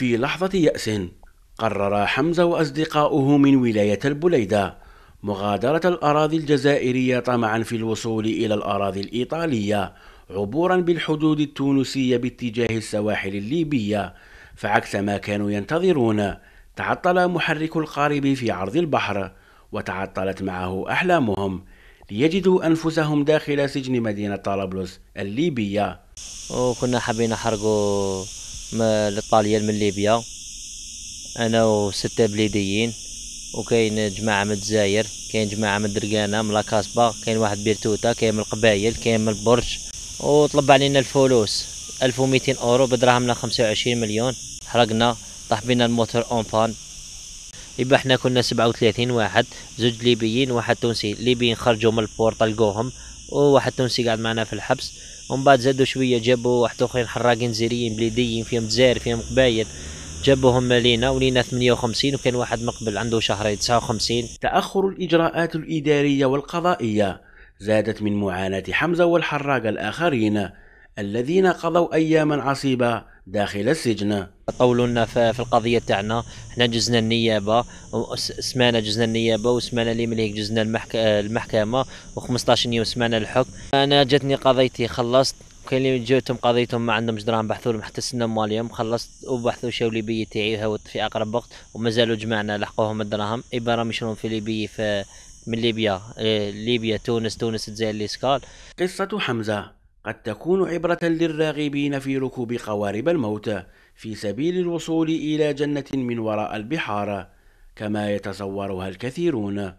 في لحظة يأس قرر حمزة وأصدقاؤه من ولاية البليدة مغادرة الأراضي الجزائرية طمعا في الوصول إلى الأراضي الإيطالية عبورا بالحدود التونسية باتجاه السواحل الليبية فعكس ما كانوا ينتظرون تعطل محرك القارب في عرض البحر وتعطلت معه أحلامهم ليجدوا أنفسهم داخل سجن مدينة طرابلس الليبية وكنا حابين نحرقوا الايطاليه من ليبيا انا وستة بليديين وكاين جماعة من الجزائر كاين جماعة من درقانة من لاكاسبا كاين واحد بيرتوتا كاين من القبايل كاين من البرج وطلب علينا الفلوس ألف وميتين اورو بدراهمنا خمسة وعشرين مليون حرقنا طاح بينا الموتور اون بان يبقى حنا كنا سبعة وثلاثين واحد زوج ليبيين واحد تونسي ليبيين خرجوا من البور طلقوهم وواحد تونسي قاعد معنا في الحبس ومن بعد زادوا شويه جابوا واحد اخرين حراقين جزائريين بليديين فيهم جزائر فيهم قبايل جابوهم لينا ولينا 58 وكان واحد مقبل عنده شهرين 59 تأخر الإجراءات الإدارية والقضائية زادت من معاناة حمزة والحراق الآخرين الذين قضوا أياما عصيبة داخل السجن لنا في القضيه تاعنا حنا جزنا النيابه سمعنا جزنا النيابه وسمعنا اللي الملك جزنا المحك... المحكمه و15 يوم سمعنا الحكم انا جاتني قضيتي خلصت كاين اللي جاتهم قضيتهم ما عندهمش دراهم بحثوا لهم حتى سنه ماليهم خلصت وبحثوا شاو ليبي تاعي هوت في اقرب وقت ومازالوا جمعنا لحقوهم الدراهم ابرا مشروهم في ليبي في من ليبيا إيه، ليبيا تونس تونس تزاير ليسكال قصه حمزه قد تكون عبرة للراغبين في ركوب قوارب الموت في سبيل الوصول إلى جنة من وراء البحار كما يتصورها الكثيرون